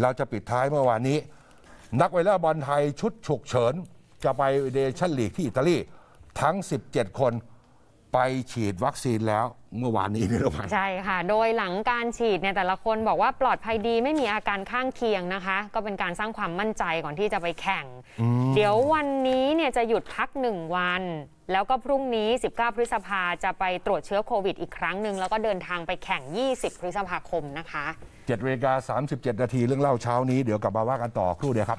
เราจะปิดท้ายเมื่อวานนี้ นักวอลเลย์บอลไทยชุดฉุกเฉิน จะไปเดชั่นลีกที่อิตาลีทั้ง 17 คนไปฉีดวัคซีนแล้วเมื่อวานนี้นี่ระหว่างใช่ค่ะ โดยหลังการฉีดเนี่ยแต่ละคนบอกว่าปลอดภัยดีไม่มีอาการข้างเคียงนะคะ ก็เป็นการสร้างความมั่นใจก่อนที่จะไปแข่ง เดี๋ยววันนี้เนี่ยจะหยุดพักหนึ่งวัน แล้วก็พรุ่งนี้ 19 พฤษภาจะไปตรวจเชื้อโควิดอีกครั้งหนึ่งแล้วก็เดินทางไปแข่ง 20 พฤษภาคมนะคะ7เวลา37นาทีเรื่องเล่าเช้านี้เดี๋ยวกลับมาว่ากันต่อครู่เดียวครับ